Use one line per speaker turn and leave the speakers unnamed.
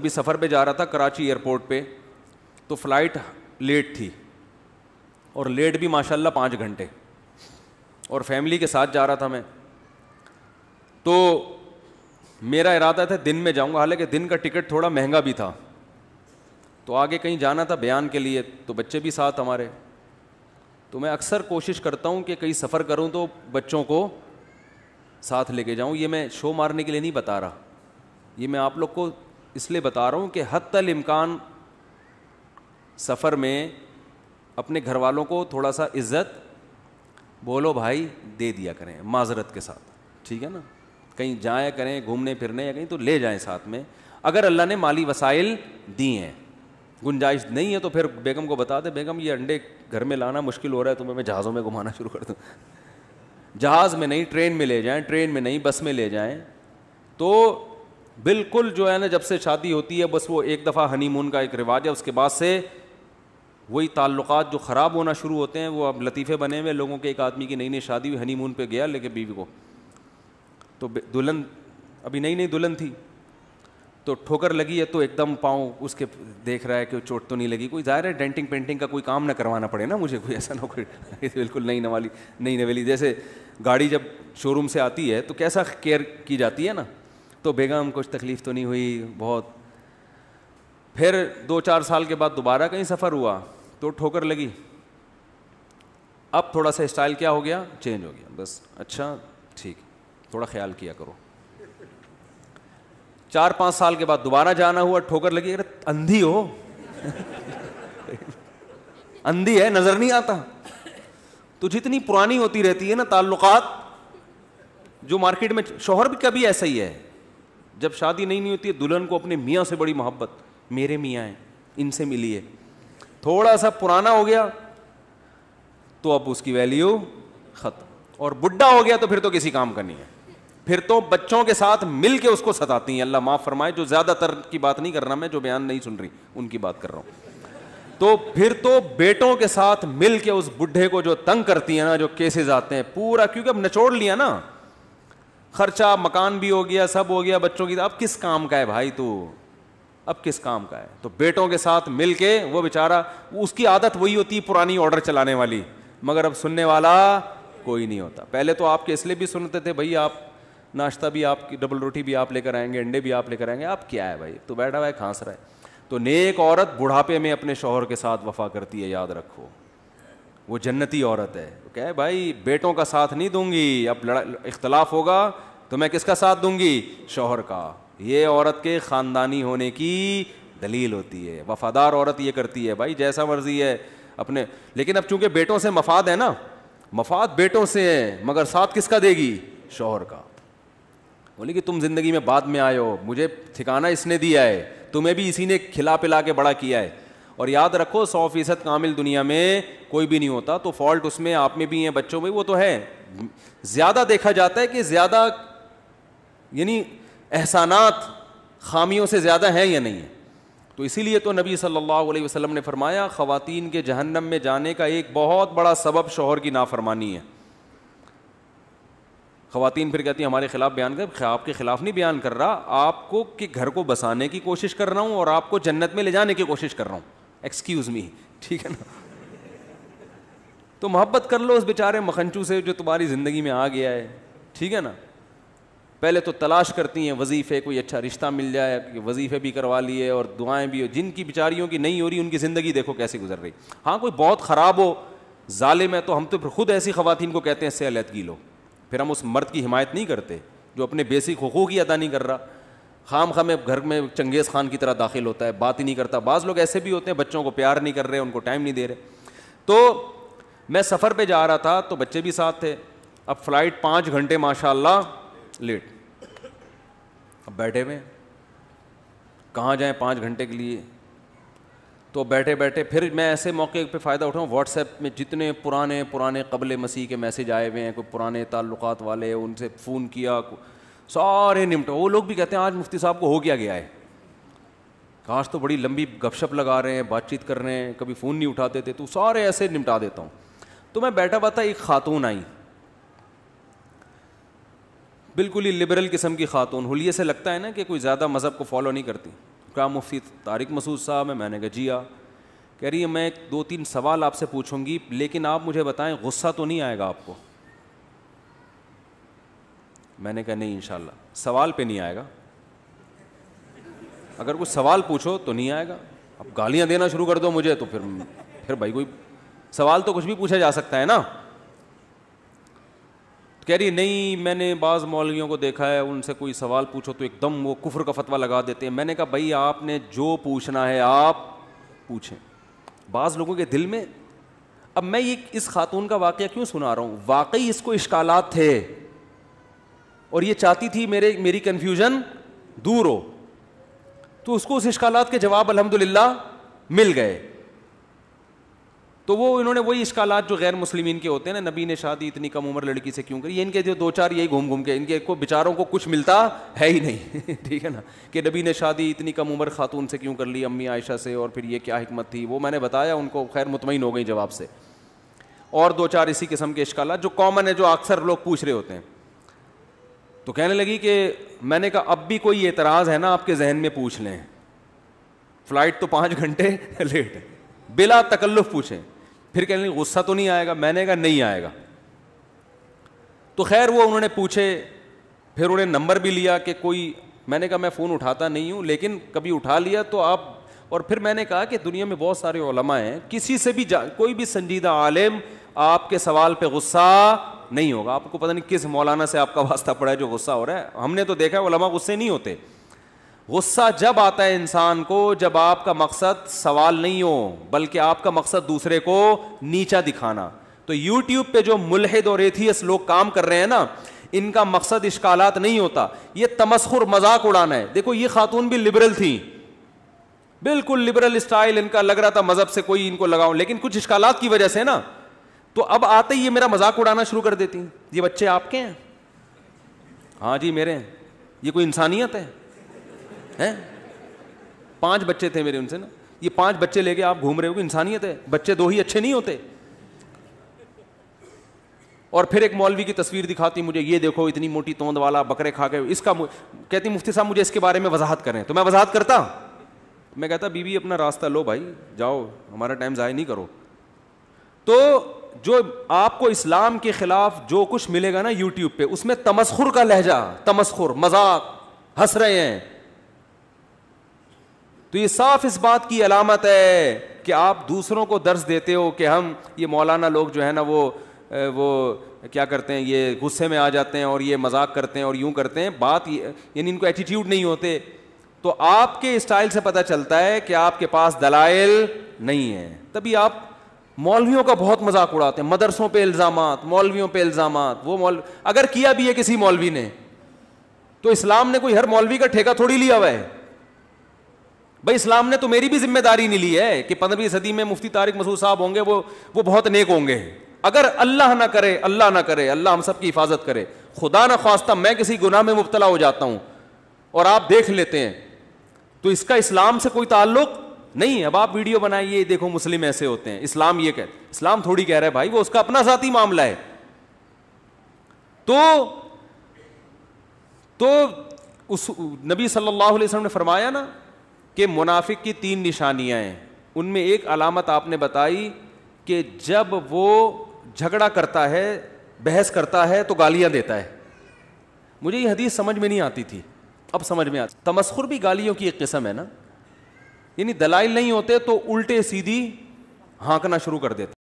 अभी सफ़र पे जा रहा था कराची एयरपोर्ट पे तो फ़्लाइट लेट थी और लेट भी माशाल्लाह पाँच घंटे और फैमिली के साथ जा रहा था मैं तो मेरा इरादा था दिन में जाऊंगा हालांकि दिन का टिकट थोड़ा महंगा भी था तो आगे कहीं जाना था बयान के लिए तो बच्चे भी साथ हमारे तो मैं अक्सर कोशिश करता हूँ कि कहीं सफ़र करूँ तो बच्चों को साथ लेके जाऊँ ये मैं शो मारने के लिए नहीं बता रहा ये मैं आप लोग को इसलिए बता रहा हूँ कि हद तल इम्कान सफ़र में अपने घर वालों को थोड़ा सा इज़्ज़त बोलो भाई दे दिया करें माजरत के साथ ठीक है ना कहीं जाए करें घूमने फिरने या कहीं तो ले जाएं साथ में अगर अल्लाह ने माली वसाइल दी हैं गुंजाइश नहीं है तो फिर बेगम को बता दे बेगम ये अंडे घर में लाना मुश्किल हो रहा है तो मैं जहाज़ों में घुमाना शुरू कर दूँ जहाज़ में नहीं ट्रेन में ले जाएं ट्रेन में नहीं बस में ले जाएं तो बिल्कुल जो है ना जब से शादी होती है बस वो एक दफ़ा हनीमून का एक रिवाज है उसके बाद से वही ताल्लुक जो ख़राब होना शुरू होते हैं वो अब लतीफ़े बने हुए लोगों के एक आदमी की नई नई शादी हुई हनीमून पर गया लेकिन बीवी को तो दुल्हन अभी नई नई दुल्हन थी तो ठोकर लगी है तो एकदम पाँव उसके देख रहा है कि चोट तो नहीं लगी कोई ज़ाहिर है डेंटिंग पेंटिंग का कोई काम ना करवाना पड़े ना मुझे कोई ऐसा ना कोई तो बिल्कुल नई नवाली नई नवेली जैसे गाड़ी जब शोरूम से आती है तो कैसा केयर की जाती है ना तो बेगम कुछ तकलीफ़ तो नहीं हुई बहुत फिर दो चार साल के बाद दोबारा कहीं सफ़र हुआ तो ठोकर लगी अब थोड़ा सा स्टाइल क्या हो गया चेंज हो गया बस अच्छा ठीक थोड़ा ख्याल किया करो चार पाँच साल के बाद दोबारा जाना हुआ ठोकर लगी अरे अंधी हो अंधी है नज़र नहीं आता तो जितनी पुरानी होती रहती है ना ताल्लुकात जो मार्केट में शोहर भी कभी ऐसा ही है जब शादी नहीं नहीं होती है दुल्हन को अपने मियाँ से बड़ी मोहब्बत मेरे मियाँ हैं इनसे मिली है थोड़ा सा पुराना हो गया तो अब उसकी वैल्यू खत्म और बुढ़ा हो गया तो फिर तो किसी काम का नहीं है फिर तो बच्चों के साथ मिल के उसको सताती हैं अल्लाह माफ़ फरमाए जो ज़्यादातर की बात नहीं कर रहा मैं जो बयान नहीं सुन रही उनकी बात कर रहा हूँ तो फिर तो बेटों के साथ मिल के उस बुढ़े को जो तंग करती है ना जो केसेस आते हैं पूरा क्योंकि अब नचोड़ लिया ना खर्चा मकान भी हो गया सब हो गया बच्चों की तो अब किस काम का है भाई तू अब किस काम का है तो बेटों के साथ मिल के वो बेचारा उसकी आदत वही होती है पुरानी ऑर्डर चलाने वाली मगर अब सुनने वाला कोई नहीं होता पहले तो आपके इसलिए भी सुनते थे भाई आप नाश्ता भी आपकी डबल रोटी भी आप लेकर आएंगे अंडे भी आप लेकर आएंगे आप क्या है भाई तो बैठा हुआ है खांस रहा है तो नेक औरत बुढ़ापे में अपने शोहर के साथ वफा करती है याद रखो वो जन्नती औरत है वो कहे भाई बेटों का साथ नहीं दूंगी अब लड़ा इख्तलाफ होगा तो मैं किसका साथ दूंगी शोहर का ये औरत के ख़ानदानी होने की दलील होती है वफादार औरत ये करती है भाई जैसा मर्जी है अपने लेकिन अब चूंकि बेटों से मफाद है ना मफाद बेटों से है मगर साथ किसका देगी शोहर का बोले कि तुम जिंदगी में बाद में आए हो मुझे ठिकाना इसने दिया है तुम्हें भी इसी ने खिला पिला के बड़ा किया है और याद रखो सौ फीसद कामिल दुनिया में कोई भी नहीं होता तो फॉल्ट उसमें आप में भी है बच्चों में वो तो है ज़्यादा देखा जाता है कि ज़्यादा यानी एहसानात खामियों से ज़्यादा है या नहीं है तो इसीलिए तो नबी सल्लल्लाहु अलैहि वसल्लम ने फरमाया ख़वातीन के जहन्नम में जाने का एक बहुत बड़ा सबब शोहर की नाफरमानी है ख़वातीन फिर कहती हैं हमारे ख़िलाफ़ बयान कर आपके ख़िलाफ़ नहीं बयान कर रहा आपको कि घर को बसाने की कोशिश कर रहा हूँ और आपको जन्नत में ले जाने की कोशिश कर रहा हूँ एक्सक्यूज मी ठीक है ना तो मोहब्बत कर लो उस बेचारे मखनचू से जो तुम्हारी ज़िंदगी में आ गया है ठीक है ना पहले तो तलाश करती हैं वजीफ़े कोई अच्छा रिश्ता मिल जाए वजीफ़े भी करवा लिए और दुआएं भी हो जिनकी बेचारियों की नहीं हो रही उनकी ज़िंदगी देखो कैसे गुजर रही हाँ कोई बहुत ख़राब हो ज़ाले है तो हम तो फिर खुद ऐसी ख़वान को कहते हैं सेलैदगी लो फिर हम उस मर्द की हिमायत नहीं करते जो अपने बेसिक हकूक़ ही अदा नहीं कर रहा खाम खा घर में चंगेज़ खान की तरह दाखिल होता है बात ही नहीं करता बाज़ लोग ऐसे भी होते हैं बच्चों को प्यार नहीं कर रहे उनको टाइम नहीं दे रहे तो मैं सफ़र पर जा रहा था तो बच्चे भी साथ थे अब फ़्लाइट पाँच घंटे माशा लेट अब बैठे हुए कहाँ जाएँ पाँच घंटे के लिए तो बैठे बैठे फिर मैं ऐसे मौके पे फ़ायदा उठाऊँ व्हाट्सएप में जितने पुराने पुराने कबल मसीह के मैसेज आए हुए हैं कोई पुराने ताल्लुक़ात वाले उनसे फ़ोन किया सारे निमटो वो लोग भी कहते हैं आज मुफ्ती साहब को हो क्या गया है काश तो बड़ी लंबी गपशप लगा रहे हैं बातचीत कर रहे हैं कभी फ़ोन नहीं उठाते थे तो सारे ऐसे निपटा देता हूँ तो मैं बैठा हुआ था एक खातून आई बिल्कुल ही लिबरल किस्म की खातून हुए से लगता है ना कि कोई ज़्यादा मज़हब को फॉलो नहीं करती क्या मुफ्ती तारिक मसूद साहब है मैंने कहा जिया हाँ। कह रही है मैं दो तीन सवाल आपसे पूछूंगी लेकिन आप मुझे बताएं गुस्सा तो नहीं आएगा आपको मैंने कहा नहीं इन सवाल पे नहीं आएगा अगर कुछ सवाल पूछो तो नहीं आएगा अब गालियां देना शुरू कर दो मुझे तो फिर फिर भाई कोई सवाल तो कुछ भी पूछा जा सकता है ना तो कह रही नहीं मैंने बाज़ मौलवियों को देखा है उनसे कोई सवाल पूछो तो एकदम वो कुफर का फतवा लगा देते हैं मैंने कहा भाई आपने जो पूछना है आप पूछें बाज़ लोगों के दिल में अब मैं ये इस खातून का वाक्य क्यों सुना रहा हूँ वाकई इसको इश्काल थे और ये चाहती थी मेरे मेरी कन्फ्यूजन दूर हो तो उसको उस इश्कालात के जवाब अल्हम्दुलिल्लाह मिल गए तो वो इन्होंने वही इश्कालत जो गैर मुस्लिम के होते हैं ना नबी ने शादी इतनी कम उम्र लड़की से क्यों करी ये इनके जो दो चार यही घूम घूम के इनके को बेचारों को कुछ मिलता है ही नहीं ठीक है ना कि नबी ने शादी इतनी कम उम्र खातून से क्यों कर ली अम्मी आयशा से और फिर ये क्या हमत थी वो मैंने बताया उनको खैर मुतमिन हो गई जवाब से और दो चार इसी किस्म के इश्काल जो कॉमन है जो अक्सर लोग पूछ रहे होते हैं तो कहने लगी कि मैंने कहा अब भी कोई एतराज़ है ना आपके जहन में पूछ लें फ्लाइट तो पाँच घंटे लेट है बिला तकल्लुफ पूछे फिर कहने लगी गुस्सा तो नहीं आएगा मैंने कहा नहीं आएगा तो खैर वो उन्होंने पूछे फिर उन्हें नंबर भी लिया कि कोई मैंने कहा मैं फ़ोन उठाता नहीं हूं लेकिन कभी उठा लिया तो आप और फिर मैंने कहा कि दुनिया में बहुत सारे हैं किसी से भी कोई भी संजीदा आलिम आपके सवाल पे गुस्सा नहीं होगा आपको पता नहीं किस मौलाना से आपका वास्ता पड़ा है जो गुस्सा हो रहा है हमने तो देखा है वलमा गुस्से नहीं होते गुस्सा जब आता है इंसान को जब आपका मकसद सवाल नहीं हो बल्कि आपका मकसद दूसरे को नीचा दिखाना तो यूट्यूब पे जो मुलहद और एथियस लोग काम कर रहे हैं ना इनका मकसद इश्कालात नहीं होता ये तमस्खुर मजाक उड़ाना है देखो ये खातून भी लिबरल थी बिल्कुल लिबरल स्टाइल इनका लग रहा था मजहब से कोई इनको लगाओ लेकिन कुछ इश्कालात की वजह से ना तो अब आते ही ये मेरा मजाक उड़ाना शुरू कर देती हैं ये बच्चे आपके हैं हाँ जी मेरे हैं ये कोई इंसानियत है हैं पांच बच्चे थे मेरे उनसे ना ये पांच बच्चे लेके आप घूम रहे हो कि इंसानियत है बच्चे दो ही अच्छे नहीं होते और फिर एक मौलवी की तस्वीर दिखाती मुझे ये देखो इतनी मोटी तोंद वाला बकरे खा के इसका कहती मुफ्ती साहब मुझे इसके बारे में वजाहत करें तो मैं वजाहत करता मैं कहता बीबी अपना रास्ता लो भाई जाओ हमारा टाइम ज़ाय नहीं करो तो जो आपको इस्लाम के खिलाफ जो कुछ मिलेगा ना यूट्यूब पे उसमें तमस्खुर का लहजा तमस्खुर मजाक हंस रहे हैं तो ये साफ इस बात की अलामत है कि आप दूसरों को दर्ज देते हो कि हम ये मौलाना लोग जो है ना वो वो क्या करते हैं ये गुस्से में आ जाते हैं और ये मजाक करते हैं और यूं करते हैं बात यानी इनको एटीट्यूड नहीं होते तो आपके स्टाइल से पता चलता है कि आपके पास दलाइल नहीं है तभी आप मौलवियों का बहुत मजाक उड़ाते हैं मदरसों पे इल्ज़ाम मौलवियों पे इल्ज़ाम वो मौल अगर किया भी है किसी मौलवी ने तो इस्लाम ने कोई हर मौलवी का ठेका थोड़ी लिया हुआ है भाई इस्लाम ने तो मेरी भी जिम्मेदारी नहीं ली है कि पंद्रहवीं सदी में मुफ्ती तारिक मसूद साहब होंगे वो वो बहुत नेक होंगे अगर अल्लाह ना करे अल्लाह ना करे अल्लाह हम सब की हिफाजत करे खुदा ना खास्ता मैं किसी गुनाह में मुबतला हो जाता हूं और आप देख लेते हैं तो इसका इस्लाम से कोई ताल्लुक़ नहीं अब आप वीडियो बनाइए देखो मुस्लिम ऐसे होते हैं इस्लाम ये कहते इस्लाम थोड़ी कह रहा है भाई वो उसका अपना साथी मामला है तो तो उस नबी सल्लल्लाहु अलैहि वसल्लम ने फरमाया ना कि मुनाफिक की तीन निशानियां हैं उनमें एक अलामत आपने बताई कि जब वो झगड़ा करता है बहस करता है तो गालियां देता है मुझे ये हदीस समझ में नहीं आती थी अब समझ में आती तमस्खुर भी गालियों की एक किस्म है ना यानी दलाइल नहीं होते तो उल्टे सीधी हाँकना शुरू कर देते